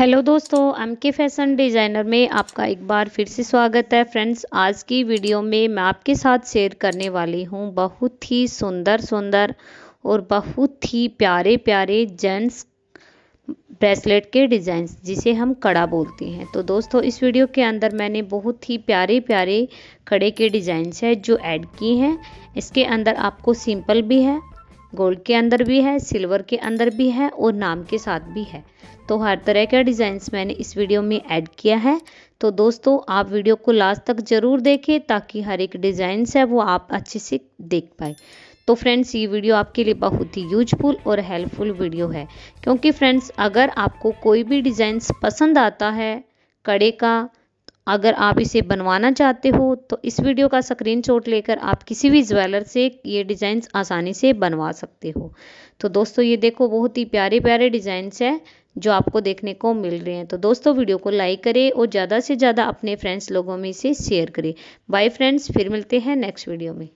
hello दोस्तों M के fashion designer में आपका एक बार फिर से स्वागत है फ्रेंड्स आज की वीडियो में मैं आपके साथ शेयर करने वाली हूँ बहुत ही सुंदर सुंदर और बहुत ही प्यारे प्यारे जेंट्स ब्रेसलेट के डिज़ाइंस जिसे हम कड़ा बोलते हैं तो दोस्तों इस वीडियो के अंदर मैंने बहुत ही प्यारे प्यारे कड़े के डिज़ाइंस है जो ऐड किए हैं इसके अंदर आपको सिंपल भी है गोल्ड के अंदर भी है सिल्वर के अंदर भी है और नाम के साथ भी है तो हर तरह का डिज़ाइंस मैंने इस वीडियो में ऐड किया है तो दोस्तों आप वीडियो को लास्ट तक ज़रूर देखें ताकि हर एक डिज़ाइंस है वो आप अच्छे से देख पाए तो फ्रेंड्स ये वीडियो आपके लिए बहुत ही यूजफुल और हेल्पफुल वीडियो है क्योंकि फ्रेंड्स अगर आपको कोई भी डिज़ाइंस पसंद आता है कड़े का अगर आप इसे बनवाना चाहते हो तो इस वीडियो का शॉट लेकर आप किसी भी ज्वेलर से ये डिज़ाइंस आसानी से बनवा सकते हो तो दोस्तों ये देखो बहुत ही प्यारे प्यारे डिज़ाइंस है जो आपको देखने को मिल रहे हैं तो दोस्तों वीडियो को लाइक करें और ज़्यादा से ज़्यादा अपने फ्रेंड्स लोगों में इसे शेयर करें बाय फ्रेंड्स फिर मिलते हैं नेक्स्ट वीडियो में